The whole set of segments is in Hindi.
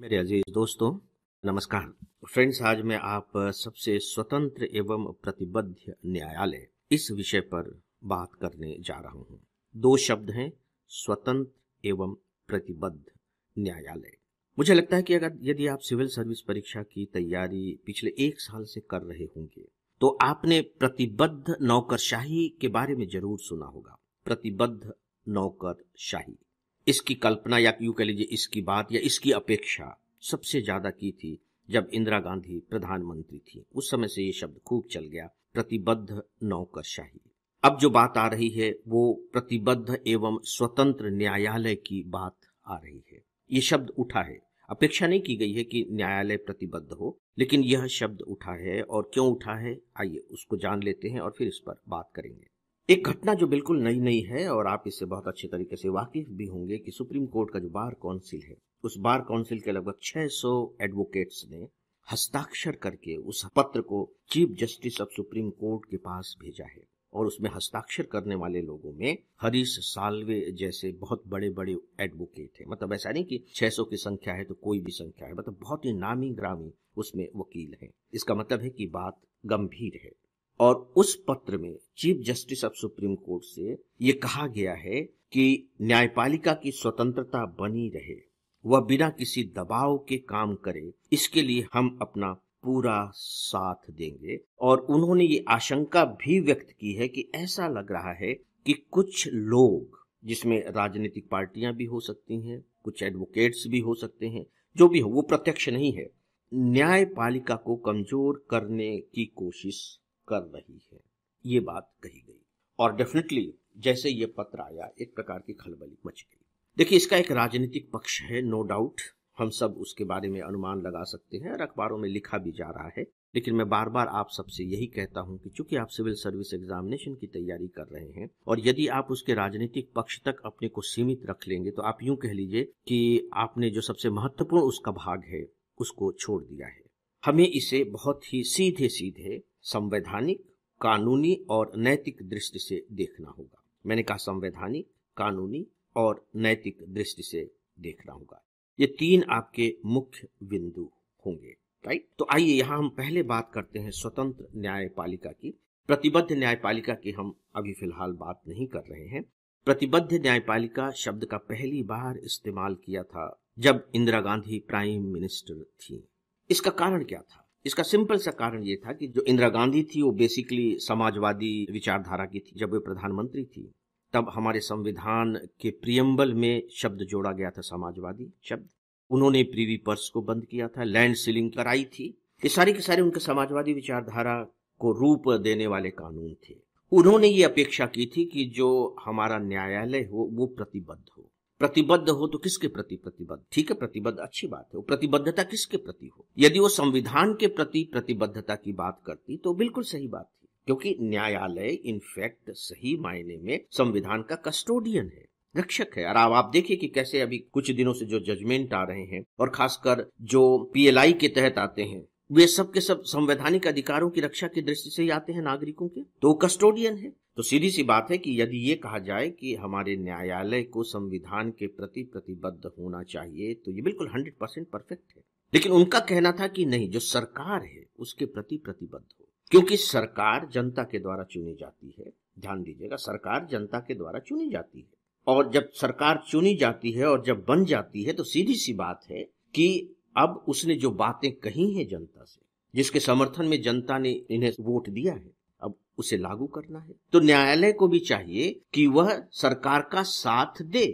मेरे अजीज दोस्तों नमस्कार फ्रेंड्स आज मैं आप सबसे स्वतंत्र एवं प्रतिबद्ध न्यायालय इस विषय पर बात करने जा रहा हूँ दो शब्द हैं स्वतंत्र एवं प्रतिबद्ध न्यायालय मुझे लगता है कि अगर यदि आप सिविल सर्विस परीक्षा की तैयारी पिछले एक साल से कर रहे होंगे तो आपने प्रतिबद्ध नौकरशाही के बारे में जरूर सुना होगा प्रतिबद्ध नौकरशाही इसकी कल्पना या यू कह लीजिए इसकी बात या इसकी अपेक्षा सबसे ज्यादा की थी जब इंदिरा गांधी प्रधानमंत्री थी उस समय से ये शब्द खूब चल गया प्रतिबद्ध नौकरशाही अब जो बात आ रही है वो प्रतिबद्ध एवं स्वतंत्र न्यायालय की बात आ रही है ये शब्द उठा है अपेक्षा नहीं की गई है कि न्यायालय प्रतिबद्ध हो लेकिन यह शब्द उठा है और क्यों उठा है आइए उसको जान लेते हैं और फिर इस पर बात करेंगे एक घटना जो बिल्कुल नई नई है और आप इससे बहुत अच्छे तरीके से वाकिफ भी होंगे कि सुप्रीम कोर्ट का जो बार काउंसिल है उस बार काउंसिल के लगभग 600 एडवोकेट्स ने हस्ताक्षर करके उस पत्र को chief justice of supreme court के पास भेजा है और उसमें हस्ताक्षर करने वाले लोगों में हरीश सालवे जैसे बहुत बड़े बड़े एडवोकेट हैं मतलब ऐसा नहीं कि 600 की संख्या है तो कोई भी संख्या है मतलब बहुत ही नामी ग्रामी उसमें वकील हैं इसका मतलब है कि बात गंभीर है और उस पत्र में chief justice of supreme court से ये कहा गया है कि न्यायपालिका की स्वतंत्रता बनी रहे वह बिना किसी दबाव के काम करे इसके लिए हम अपना पूरा साथ देंगे और उन्होंने ये आशंका भी व्यक्त की है कि ऐसा लग रहा है कि कुछ लोग जिसमें राजनीतिक पार्टियां भी हो सकती हैं कुछ एडवोकेट्स भी हो सकते हैं जो भी हो वो प्रत्यक्ष नहीं है न्यायपालिका को कमजोर करने की कोशिश कर रही है ये बात कही गई और डेफिनेटली जैसे ये पत्र आया एक प्रकार की खलबली मच गई देखिए इसका एक राजनीतिक पक्ष है नो डाउट हम सब उसके बारे में अनुमान लगा सकते हैं और अखबारों में लिखा भी जा रहा है लेकिन मैं बार बार आप सबसे यही कहता हूं कि चूंकि आप सिविल सर्विस एग्जामिनेशन की तैयारी कर रहे हैं और यदि आप उसके राजनीतिक पक्ष तक अपने को सीमित रख लेंगे तो आप यूं कह लीजिए कि आपने जो सबसे महत्वपूर्ण उसका भाग है उसको छोड़ दिया है हमें इसे बहुत ही सीधे सीधे संवैधानिक कानूनी और नैतिक दृष्टि से देखना होगा मैंने कहा संवैधानिक कानूनी और नैतिक दृष्टि से देखना होगा ये तीन आपके मुख्य बिंदु होंगे राइट तो आइए यहाँ हम पहले बात करते हैं स्वतंत्र न्यायपालिका की प्रतिबद्ध न्यायपालिका की हम अभी फिलहाल बात नहीं कर रहे हैं प्रतिबद्ध न्यायपालिका शब्द का पहली बार इस्तेमाल किया था जब इंदिरा गांधी प्राइम मिनिस्टर थी इसका कारण क्या था इसका सिंपल सा कारण ये था कि जो इंदिरा गांधी थी वो बेसिकली समाजवादी विचारधारा की थी जब वे प्रधानमंत्री थी तब हमारे संविधान के प्रियम्बल में शब्द जोड़ा गया था समाजवादी शब्द उन्होंने प्रीवी पर्स को बंद किया था लैंड सीलिंग कराई थी ये सारी के सारे उनके समाजवादी विचारधारा को रूप देने वाले कानून थे उन्होंने ये अपेक्षा की थी कि जो हमारा न्यायालय हो वो प्रतिबद्ध हो प्रतिबद्ध हो तो किसके प्रति प्रतिबद्ध ठीक है प्रतिबद्ध अच्छी बात है वो प्रतिबद्धता किसके प्रति हो यदि वो संविधान के प्रति प्रतिबद्धता की बात करती तो बिल्कुल सही बात थी क्योंकि न्यायालय इनफैक्ट सही मायने में संविधान का कस्टोडियन है रक्षक है और आप देखिए कि कैसे अभी कुछ दिनों से जो जजमेंट आ रहे हैं और खासकर जो पीएलआई के तहत आते हैं वे सब के सब संवैधानिक अधिकारों की रक्षा की दृष्टि से ही आते हैं नागरिकों के तो कस्टोडियन है तो सीधी सी बात है कि यदि ये कहा जाए कि हमारे न्यायालय को संविधान के प्रति प्रतिबद्ध होना चाहिए तो ये बिल्कुल हंड्रेड परसेंट परफेक्ट है लेकिन उनका कहना था कि नहीं जो सरकार है उसके प्रति प्रतिबद्ध हो क्योंकि सरकार जनता के द्वारा चुनी जाती है ध्यान दीजिएगा सरकार जनता के द्वारा चुनी जाती है और जब सरकार चुनी जाती है और जब बन जाती है तो सीधी सी बात है कि अब उसने जो बातें कही हैं जनता से जिसके समर्थन में जनता ने इन्हें वोट दिया है अब उसे लागू करना है तो न्यायालय को भी चाहिए कि वह सरकार का साथ दे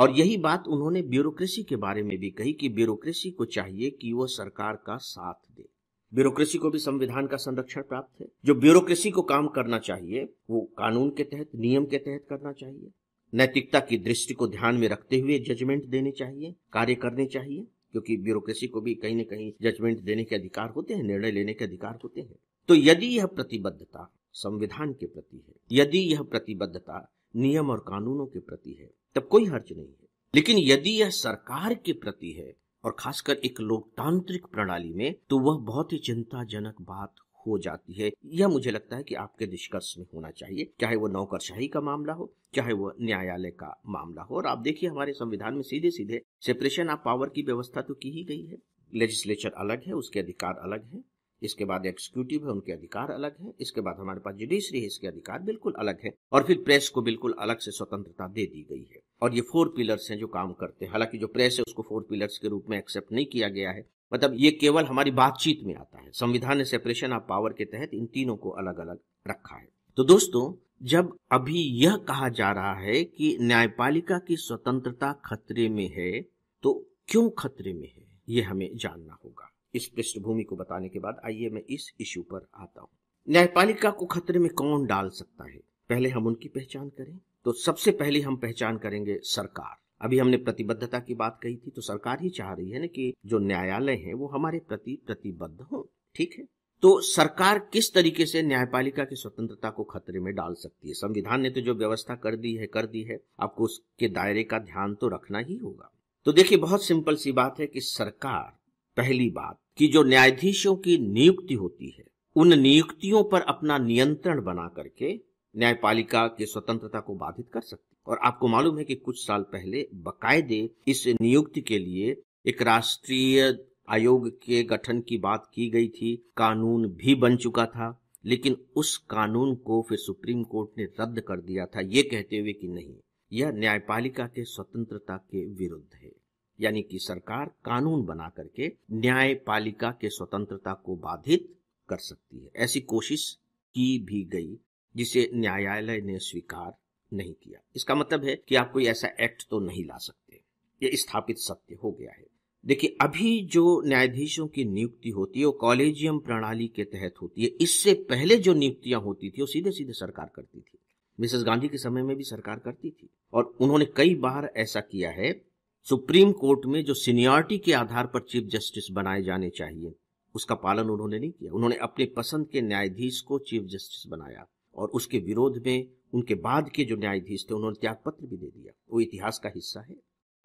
और यही बात उन्होंने ब्यूरोक्रेसी के बारे में भी कही कि ब्यूरोक्रेसी को चाहिए कि वह सरकार का साथ दे ब्यूरोक्रेसी को भी संविधान का संरक्षण प्राप्त है जो ब्यूरोक्रेसी को काम करना चाहिए वो कानून के तहत नियम के तहत करना चाहिए नैतिकता की दृष्टि को ध्यान में रखते हुए जजमेंट देने चाहिए कार्य करने चाहिए क्योंकि ब्यूरोक्रेसी को भी कहीं ना कहीं जजमेंट देने के अधिकार होते हैं निर्णय लेने के अधिकार होते हैं तो यदि यह प्रतिबद्धता संविधान के प्रति है यदि यह प्रतिबद्धता नियम और कानूनों के प्रति है तब कोई हर्ज नहीं है लेकिन यदि यह सरकार के प्रति है और खासकर एक लोकतांत्रिक प्रणाली में तो वह बहुत ही चिंताजनक बात हो जाती है यह मुझे लगता है कि आपके निष्कर्ष में होना चाहिए चाहे वो नौकरशाही का मामला हो चाहे वो न्यायालय का मामला हो और आप देखिए हमारे संविधान में सीधे सीधे सेपरेशन ऑफ पावर की व्यवस्था तो की ही गई है लेजिस्लेचर अलग है उसके अधिकार अलग है इसके बाद एक्सिक्यूटिव है उनके अधिकार अलग है इसके बाद हमारे पास जुडिशरी है इसके अधिकार बिल्कुल अलग है और फिर प्रेस को बिल्कुल अलग से स्वतंत्रता दे दी गई है और ये फोर पिलर्स हैं जो काम करते हैं हालांकि जो प्रेस है उसको फोर पिलर्स के रूप में एक्सेप्ट नहीं किया गया है मतलब ये केवल हमारी बातचीत में आता है संविधान ने सेपरेशन ऑफ पावर के तहत इन तीनों को अलग अलग रखा है तो दोस्तों जब अभी यह कहा जा रहा है कि न्यायपालिका की स्वतंत्रता खतरे में है तो क्यों खतरे में है ये हमें जानना होगा इस पृष्ठभूमि को बताने के बाद आइए मैं इस इश्यू पर आता हूँ न्यायपालिका को खतरे में कौन डाल सकता है पहले हम उनकी पहचान करें तो सबसे पहले हम पहचान करेंगे सरकार अभी हमने प्रतिबद्धता की बात कही थी तो सरकार ही चाह रही है ना कि जो न्यायालय है वो हमारे प्रति प्रतिबद्ध हो ठीक है तो सरकार किस तरीके से न्यायपालिका की स्वतंत्रता को खतरे में डाल सकती है संविधान ने तो जो व्यवस्था कर दी है कर दी है आपको उसके दायरे का ध्यान तो रखना ही होगा तो देखिए बहुत सिंपल सी बात है कि सरकार पहली बात कि जो न्यायाधीशों की नियुक्ति होती है उन नियुक्तियों पर अपना नियंत्रण बना करके न्यायपालिका की स्वतंत्रता को बाधित कर सकती और आपको मालूम है कि कुछ साल पहले बकायदे इस नियुक्ति के लिए एक राष्ट्रीय आयोग के गठन की बात की गई थी कानून भी बन चुका था लेकिन उस कानून को फिर सुप्रीम कोर्ट ने रद्द कर दिया था ये कहते हुए कि नहीं यह न्यायपालिका के स्वतंत्रता के विरुद्ध है यानी कि सरकार कानून बना करके न्यायपालिका के स्वतंत्रता को बाधित कर सकती है ऐसी कोशिश की भी गई जिसे न्यायालय ने स्वीकार नहीं किया इसका मतलब है कि आप कोई ऐसा एक्ट तो नहीं ला सकते ये स्थापित सत्य हो गया है देखिए अभी जो न्यायाधीशों की नियुक्ति होती है वो कॉलेजियम प्रणाली के तहत होती है इससे पहले जो नियुक्तियां होती थी वो सीधे सीधे सरकार करती थी मिसेस गांधी के समय में भी सरकार करती थी और उन्होंने कई बार ऐसा किया है सुप्रीम कोर्ट में जो सीनियरिटी के आधार पर चीफ जस्टिस बनाए जाने चाहिए उसका पालन उन्होंने नहीं किया उन्होंने अपने पसंद के न्यायाधीश को चीफ जस्टिस बनाया और उसके विरोध में उनके बाद के जो न्यायाधीश थे उन्होंने त्यागपत्र भी दे दिया वो इतिहास का हिस्सा है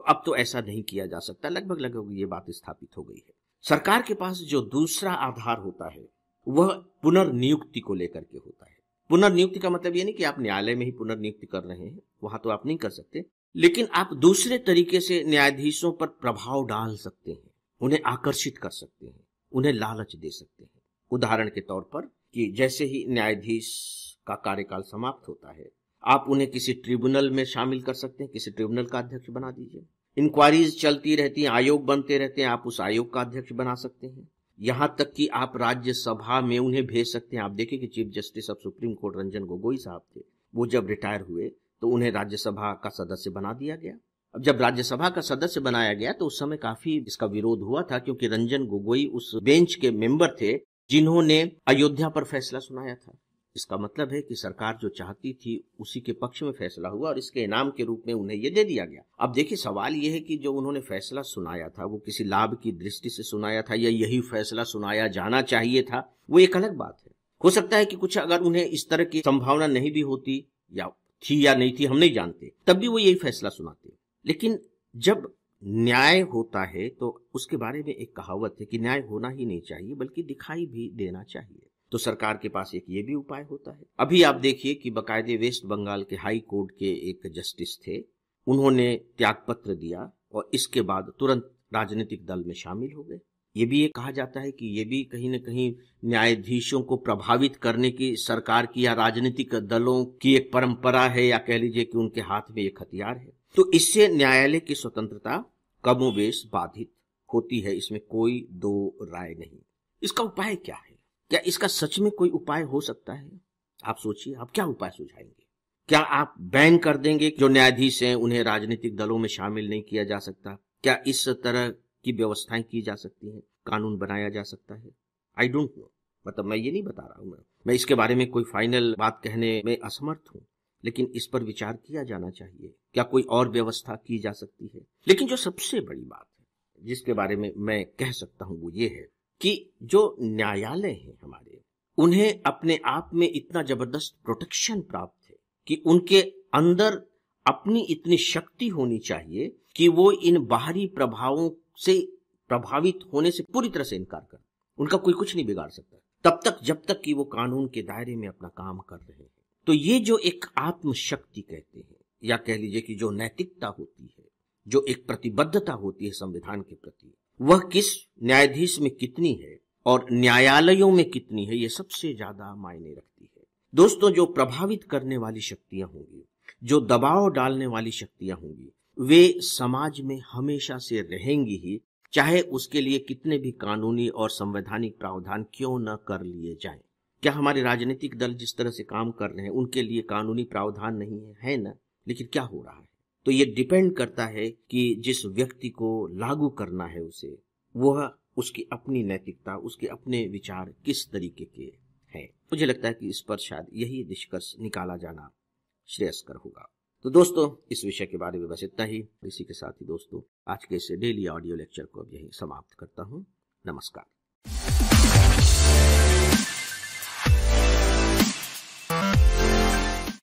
अब तो ऐसा नहीं किया जा सकता लगभग लगभग ये बात स्थापित हो गई है सरकार के पास जो दूसरा आधार होता है वह पुनर्नियुक्ति को लेकर के होता है पुनर्नियुक्ति का मतलब ये नहीं कि आप न्यायालय में ही पुनर्नियुक्ति कर रहे हैं वहां तो आप नहीं कर सकते लेकिन आप दूसरे तरीके से न्यायाधीशों पर प्रभाव डाल सकते हैं उन्हें आकर्षित कर सकते हैं उन्हें लालच दे सकते हैं उदाहरण के तौर पर कि जैसे ही न्यायाधीश का कार्यकाल समाप्त होता है आप उन्हें किसी ट्रिब्यूनल में शामिल कर सकते हैं किसी ट्रिब्यूनल का अध्यक्ष बना दीजिए इंक्वायरीज चलती रहती हैं आयोग बनते रहते हैं आप उस आयोग का अध्यक्ष बना सकते हैं यहाँ तक कि आप राज्यसभा में उन्हें भेज सकते हैं आप देखिए कि chief justice of supreme court Ranjan Gogoi साहब थे वो जब रिटायर हुए तो उन्हें राज्यसभा का सदस्य बना दिया गया अब जब राज्यसभा का सदस्य बनाया गया तो उस समय काफी इसका विरोध हुआ था क्योंकि रंजन गोगोई उस बेंच के मेंबर थे जिन्होंने अयोध्या पर फैसला सुनाया था इसका मतलब है कि सरकार जो चाहती थी उसी के पक्ष में फैसला हुआ और इसके इनाम के रूप में उन्हें ये दे दिया गया अब देखिए सवाल ये है कि जो उन्होंने फैसला सुनाया था वो किसी लाभ की दृष्टि से सुनाया था या यही फैसला सुनाया जाना चाहिए था वो एक अलग बात है हो सकता है कि कुछ अगर उन्हें इस तरह की संभावना नहीं भी होती या थी या नहीं थी हम नहीं जानते तब भी वो यही फैसला सुनाते लेकिन जब न्याय होता है तो उसके बारे में एक कहावत है कि न्याय होना ही नहीं चाहिए बल्कि दिखाई भी देना चाहिए तो सरकार के पास एक ये भी उपाय होता है अभी आप देखिए कि बकायदे वेस्ट बंगाल के हाई कोर्ट के एक जस्टिस थे उन्होंने त्यागपत्र दिया और इसके बाद तुरंत राजनीतिक दल में शामिल हो गए ये भी ये कहा जाता है कि ये भी कहीं ना कहीं न्यायाधीशों को प्रभावित करने की सरकार की या राजनीतिक दलों की एक परंपरा है या कह लीजिए कि उनके हाथ में एक हथियार है तो इससे न्यायालय की स्वतंत्रता कमोवेश बाधित होती है इसमें कोई दो राय नहीं इसका उपाय क्या है क्या इसका सच में कोई उपाय हो सकता है आप सोचिए आप क्या उपाय सुझाएंगे क्या आप बैन कर देंगे जो न्यायाधीश हैं उन्हें राजनीतिक दलों में शामिल नहीं किया जा सकता क्या इस तरह की व्यवस्थाएं की जा सकती हैं कानून बनाया जा सकता है आई डोंट नो मतलब मैं ये नहीं बता रहा हूँ मैं मैं इसके बारे में कोई फाइनल बात कहने में असमर्थ हूँ लेकिन इस पर विचार किया जाना चाहिए क्या कोई और व्यवस्था की जा सकती है लेकिन जो सबसे बड़ी बात है जिसके बारे में मैं कह सकता हूँ वो ये है कि जो न्यायालय है हमारे उन्हें अपने आप में इतना जबरदस्त प्रोटेक्शन प्राप्त है कि उनके अंदर अपनी इतनी शक्ति होनी चाहिए कि वो इन बाहरी प्रभावों से प्रभावित होने से पूरी तरह से इनकार कर उनका कोई कुछ नहीं बिगाड़ सकता तब तक जब तक कि वो कानून के दायरे में अपना काम कर रहे हैं तो ये जो एक आत्मशक्ति कहते हैं या कह लीजिए कि जो नैतिकता होती है जो एक प्रतिबद्धता होती है संविधान के प्रति वह किस न्यायाधीश में कितनी है और न्यायालयों में कितनी है ये सबसे ज्यादा मायने रखती है दोस्तों जो प्रभावित करने वाली शक्तियां होंगी जो दबाव डालने वाली शक्तियां होंगी वे समाज में हमेशा से रहेंगी ही चाहे उसके लिए कितने भी कानूनी और संवैधानिक प्रावधान क्यों न कर लिए जाएं। क्या हमारे राजनीतिक दल जिस तरह से काम कर रहे हैं उनके लिए कानूनी प्रावधान नहीं है है ना लेकिन क्या हो रहा है तो ये डिपेंड करता है कि जिस व्यक्ति को लागू करना है उसे वह उसकी अपनी नैतिकता उसके अपने विचार किस तरीके के हैं मुझे लगता है कि इस पर शायद यही निष्कर्ष निकाला जाना श्रेयस्कर होगा तो दोस्तों इस विषय के बारे में बस इतना ही इसी के साथ ही दोस्तों आज के इस डेली ऑडियो लेक्चर को अब यही समाप्त करता हूँ नमस्कार